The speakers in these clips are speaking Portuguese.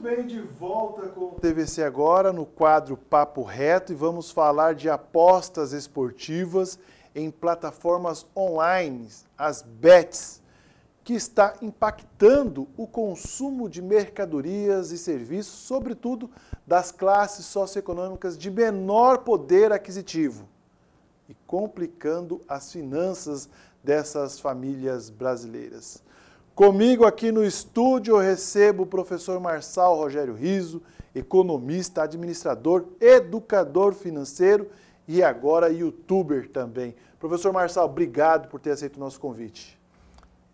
Muito bem, de volta com o TVC agora no quadro Papo Reto e vamos falar de apostas esportivas em plataformas online, as bets, que está impactando o consumo de mercadorias e serviços, sobretudo das classes socioeconômicas de menor poder aquisitivo e complicando as finanças dessas famílias brasileiras. Comigo aqui no estúdio eu recebo o professor Marçal Rogério Riso, economista, administrador, educador financeiro e agora youtuber também. Professor Marçal, obrigado por ter aceito o nosso convite.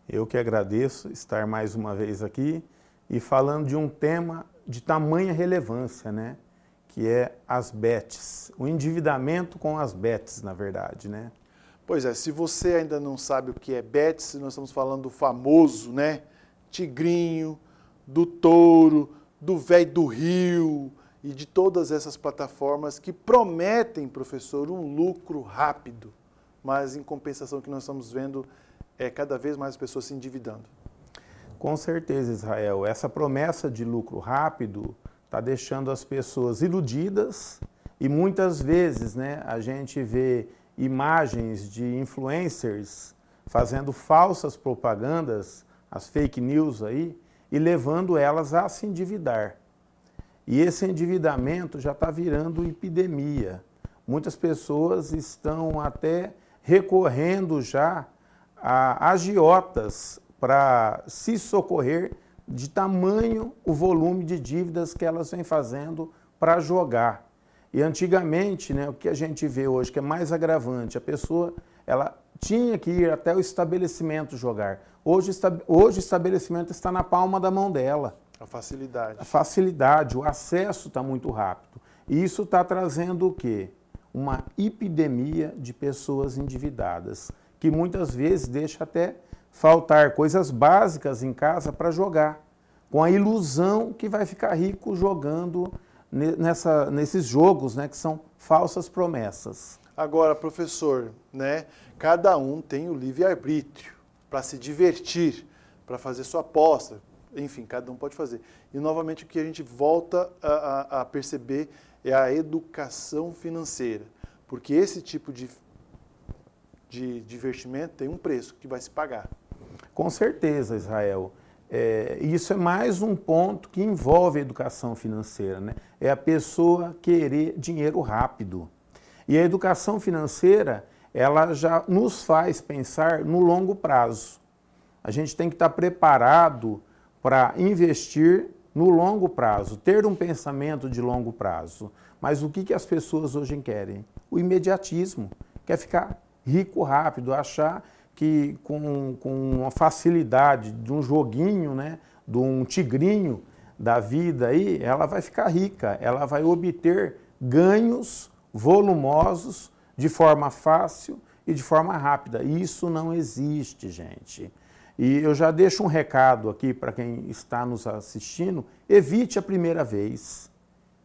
Eu que agradeço estar mais uma vez aqui e falando de um tema de tamanha relevância, né? Que é as BETs, o endividamento com as BETs, na verdade, né? Pois é, se você ainda não sabe o que é Betis, nós estamos falando do famoso, né? Tigrinho, do Touro, do Velho do Rio e de todas essas plataformas que prometem, professor, um lucro rápido, mas em compensação que nós estamos vendo é cada vez mais pessoas se endividando. Com certeza, Israel. Essa promessa de lucro rápido está deixando as pessoas iludidas e muitas vezes né, a gente vê imagens de influencers fazendo falsas propagandas, as fake news aí, e levando elas a se endividar. E esse endividamento já está virando epidemia. Muitas pessoas estão até recorrendo já a agiotas para se socorrer de tamanho o volume de dívidas que elas vêm fazendo para jogar. E antigamente, né, o que a gente vê hoje, que é mais agravante, a pessoa ela tinha que ir até o estabelecimento jogar. Hoje, hoje o estabelecimento está na palma da mão dela. A facilidade. A facilidade, o acesso está muito rápido. E isso está trazendo o quê? Uma epidemia de pessoas endividadas, que muitas vezes deixa até faltar coisas básicas em casa para jogar, com a ilusão que vai ficar rico jogando nessa, nesses jogos, né, que são falsas promessas. Agora, professor, né, cada um tem o livre-arbítrio para se divertir, para fazer sua aposta, enfim, cada um pode fazer. E novamente o que a gente volta a, a, a perceber é a educação financeira, porque esse tipo de, de divertimento tem um preço que vai se pagar. Com certeza, Israel. É, isso é mais um ponto que envolve a educação financeira, né? É a pessoa querer dinheiro rápido. E a educação financeira, ela já nos faz pensar no longo prazo. A gente tem que estar preparado para investir no longo prazo, ter um pensamento de longo prazo. Mas o que, que as pessoas hoje querem? O imediatismo. Quer ficar rico rápido, achar que com, com uma facilidade de um joguinho, né, de um tigrinho da vida aí, ela vai ficar rica, ela vai obter ganhos volumosos de forma fácil e de forma rápida. Isso não existe, gente. E eu já deixo um recado aqui para quem está nos assistindo: evite a primeira vez.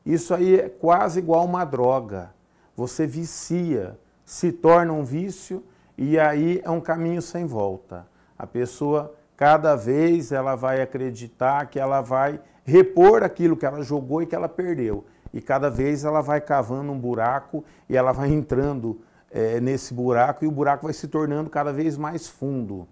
Isso aí é quase igual uma droga. Você vicia, se torna um vício e aí é um caminho sem volta. A pessoa, cada vez, ela vai acreditar que ela vai repor aquilo que ela jogou e que ela perdeu. E cada vez ela vai cavando um buraco e ela vai entrando é, nesse buraco e o buraco vai se tornando cada vez mais fundo.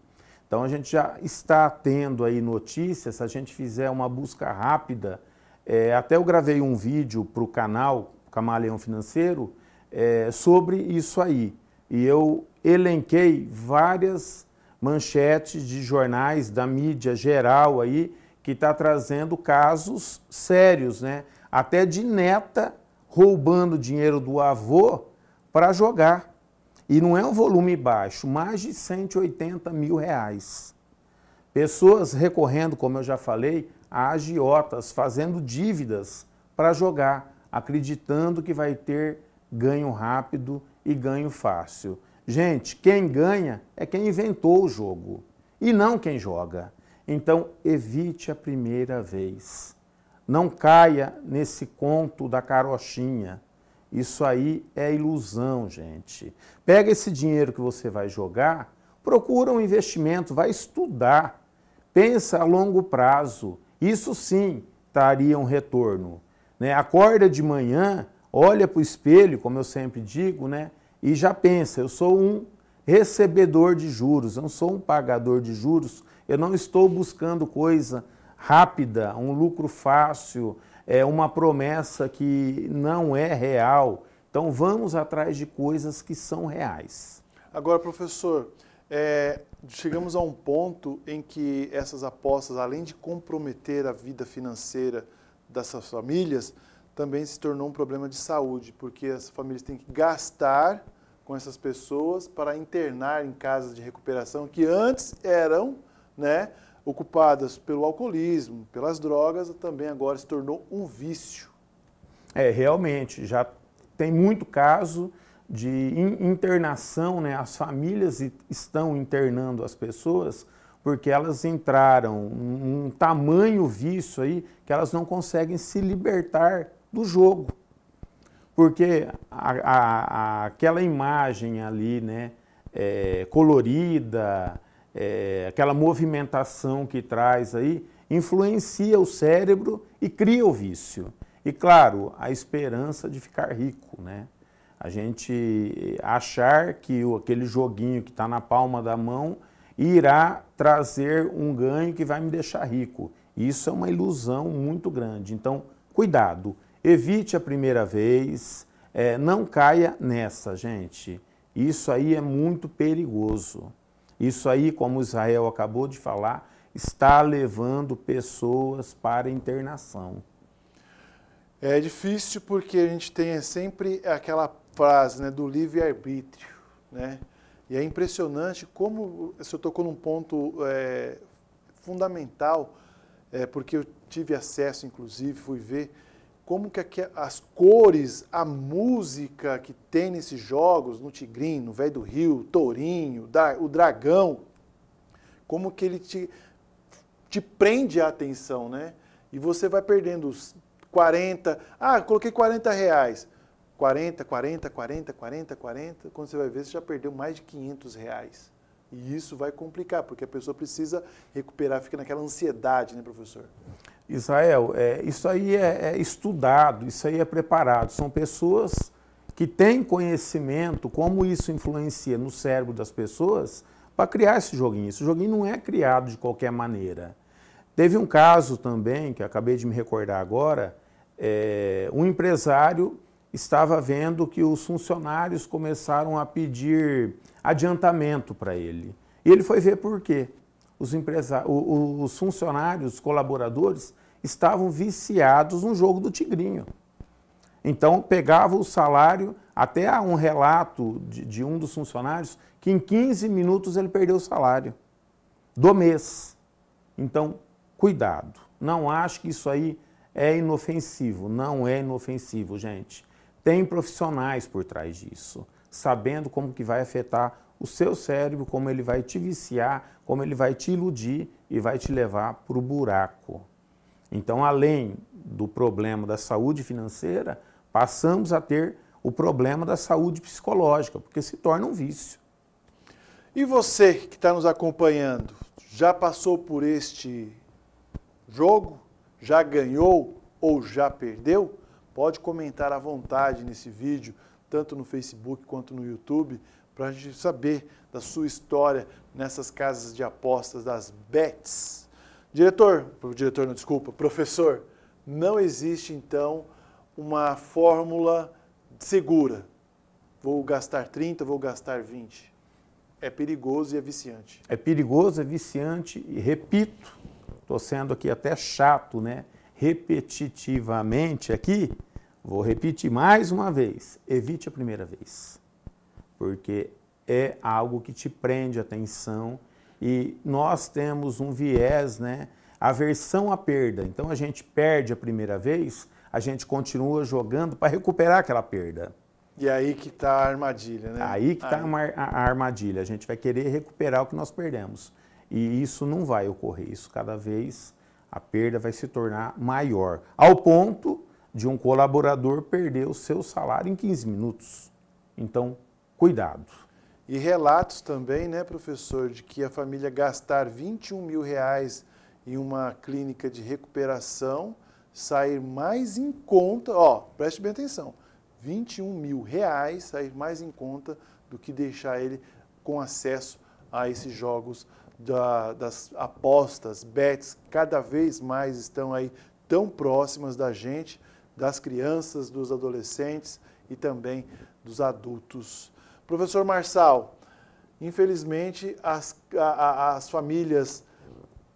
Então a gente já está tendo aí notícias, se a gente fizer uma busca rápida, é, até eu gravei um vídeo para o canal Camaleão Financeiro é, sobre isso aí. E eu elenquei várias manchetes de jornais da mídia geral aí que está trazendo casos sérios, né? Até de neta roubando dinheiro do avô para jogar. E não é um volume baixo, mais de 180 mil reais. Pessoas recorrendo, como eu já falei, a agiotas, fazendo dívidas para jogar, acreditando que vai ter ganho rápido e ganho fácil. Gente, quem ganha é quem inventou o jogo e não quem joga. Então, evite a primeira vez. Não caia nesse conto da carochinha. Isso aí é ilusão, gente. Pega esse dinheiro que você vai jogar, procura um investimento, vai estudar, pensa a longo prazo. Isso sim traria um retorno. Né? Acorda de manhã, olha para o espelho, como eu sempre digo, né? e já pensa, eu sou um recebedor de juros, eu não sou um pagador de juros, eu não estou buscando coisa rápida, um lucro fácil, é uma promessa que não é real. Então vamos atrás de coisas que são reais. Agora, professor, é, chegamos a um ponto em que essas apostas, além de comprometer a vida financeira dessas famílias, também se tornou um problema de saúde, porque as famílias têm que gastar com essas pessoas para internar em casas de recuperação que antes eram né, ocupadas pelo alcoolismo, pelas drogas, também agora se tornou um vício. É, realmente, já tem muito caso de internação, né? as famílias estão internando as pessoas porque elas entraram num tamanho vício aí que elas não conseguem se libertar do jogo. Porque a, a, a, aquela imagem ali, né, é, colorida, é, aquela movimentação que traz aí, influencia o cérebro e cria o vício. E claro, a esperança de ficar rico, né? A gente achar que aquele joguinho que está na palma da mão irá trazer um ganho que vai me deixar rico. Isso é uma ilusão muito grande. Então, cuidado. Evite a primeira vez, é, não caia nessa, gente. Isso aí é muito perigoso. Isso aí, como Israel acabou de falar, está levando pessoas para internação. É difícil porque a gente tem sempre aquela frase né, do livre-arbítrio. Né? E é impressionante como você tocou num ponto é, fundamental, é, porque eu tive acesso, inclusive, fui ver como que as cores, a música que tem nesses jogos, no Tigrinho, no Velho do Rio, Tourinho, o Dragão, como que ele te, te prende a atenção, né? E você vai perdendo os 40, ah, coloquei 40 reais, 40, 40, 40, 40, 40, quando você vai ver, você já perdeu mais de 500 reais. E isso vai complicar, porque a pessoa precisa recuperar, fica naquela ansiedade, né, professor? Israel, é, isso aí é, é estudado, isso aí é preparado. São pessoas que têm conhecimento como isso influencia no cérebro das pessoas para criar esse joguinho. Esse joguinho não é criado de qualquer maneira. Teve um caso também, que acabei de me recordar agora, é, um empresário estava vendo que os funcionários começaram a pedir adiantamento para ele. E ele foi ver por quê os, os funcionários, os colaboradores estavam viciados no jogo do tigrinho. Então pegava o salário, até há um relato de, de um dos funcionários que em 15 minutos ele perdeu o salário do mês. Então, cuidado. Não acho que isso aí é inofensivo. Não é inofensivo, gente. Tem profissionais por trás disso, sabendo como que vai afetar o seu cérebro, como ele vai te viciar, como ele vai te iludir e vai te levar para o buraco. Então, além do problema da saúde financeira, passamos a ter o problema da saúde psicológica, porque se torna um vício. E você que está nos acompanhando, já passou por este jogo? Já ganhou ou já perdeu? Pode comentar à vontade nesse vídeo, tanto no Facebook quanto no YouTube para a gente saber da sua história nessas casas de apostas das bets. Diretor, diretor não, desculpa, professor, não existe então uma fórmula segura. Vou gastar 30, vou gastar 20. É perigoso e é viciante. É perigoso, é viciante e repito, estou sendo aqui até chato, né? Repetitivamente aqui, vou repetir mais uma vez: evite a primeira vez porque é algo que te prende a atenção e nós temos um viés, né? Aversão à perda. Então a gente perde a primeira vez, a gente continua jogando para recuperar aquela perda. E aí que está a armadilha, né? Aí que está a armadilha. A gente vai querer recuperar o que nós perdemos. E isso não vai ocorrer. Isso cada vez a perda vai se tornar maior, ao ponto de um colaborador perder o seu salário em 15 minutos. Então, cuidado. E relatos também, né, professor, de que a família gastar 21 mil reais em uma clínica de recuperação sair mais em conta, ó, preste bem atenção, 21 mil reais sair mais em conta do que deixar ele com acesso a esses jogos da, das apostas, bets, cada vez mais estão aí tão próximas da gente, das crianças, dos adolescentes e também dos adultos. Professor Marçal, infelizmente as, a, a, as famílias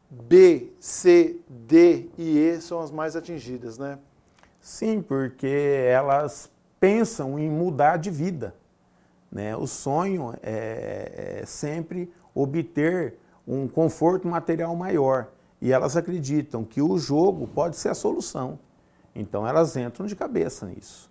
B, C, D e E são as mais atingidas, né? Sim, porque elas pensam em mudar de vida. Né? O sonho é, é sempre obter um conforto material maior. E elas acreditam que o jogo pode ser a solução. Então elas entram de cabeça nisso.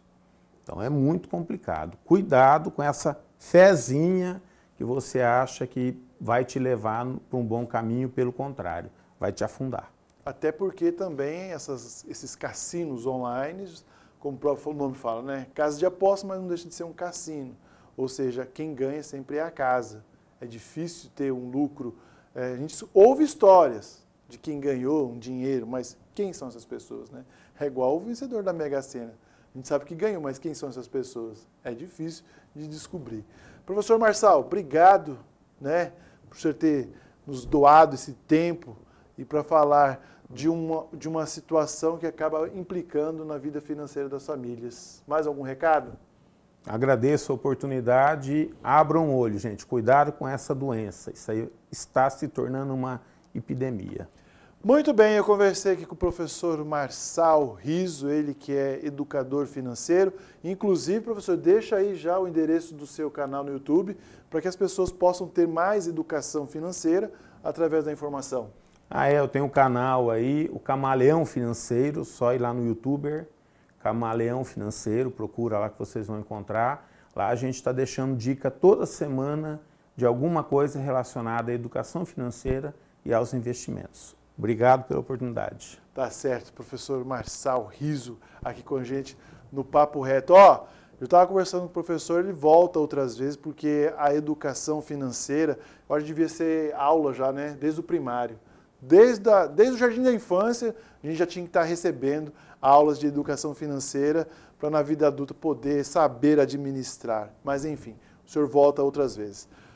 Então é muito complicado. Cuidado com essa fezinha que você acha que vai te levar para um bom caminho, pelo contrário, vai te afundar. Até porque também essas, esses cassinos online, como o próprio nome fala, né? Casa de aposta, mas não deixa de ser um cassino. Ou seja, quem ganha sempre é a casa. É difícil ter um lucro. É, a gente ouve histórias de quem ganhou um dinheiro, mas quem são essas pessoas, né? É igual o vencedor da Mega Sena a gente sabe que ganhou, mas quem são essas pessoas? É difícil de descobrir. Professor Marçal, obrigado né, por você ter nos doado esse tempo e para falar de uma, de uma situação que acaba implicando na vida financeira das famílias. Mais algum recado? Agradeço a oportunidade. Abram um o olho, gente. Cuidado com essa doença. Isso aí está se tornando uma epidemia. Muito bem, eu conversei aqui com o professor Marçal Riso, ele que é educador financeiro. Inclusive, professor, deixa aí já o endereço do seu canal no YouTube para que as pessoas possam ter mais educação financeira através da informação. Ah, é, eu tenho um canal aí, o Camaleão Financeiro, só ir lá no YouTuber, Camaleão Financeiro, procura lá que vocês vão encontrar. Lá a gente está deixando dica toda semana de alguma coisa relacionada à educação financeira e aos investimentos. Obrigado pela oportunidade. Tá certo, professor Marçal Riso aqui com a gente no Papo Reto. Ó, oh, eu estava conversando com o professor, ele volta outras vezes, porque a educação financeira, eu acho que devia ser aula já, né? Desde o primário. Desde, a, desde o jardim da infância, a gente já tinha que estar tá recebendo aulas de educação financeira para na vida adulta poder saber administrar. Mas enfim, o senhor volta outras vezes.